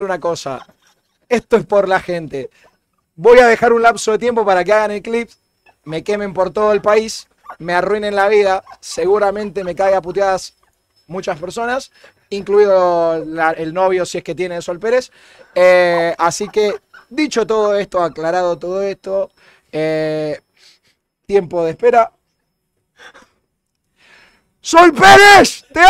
una cosa. Esto es por la gente. Voy a dejar un lapso de tiempo para que hagan el clip, me quemen por todo el país, me arruinen la vida, seguramente me caiga puteadas muchas personas, incluido el novio si es que tiene Sol Pérez. Eh, así que dicho todo esto, aclarado todo esto, eh, tiempo de espera. Sol Pérez, te